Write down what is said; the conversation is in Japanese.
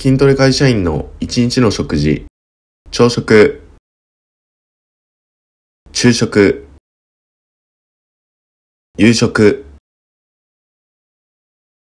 筋トレ会社員の1日の食事、朝食、昼食、夕食、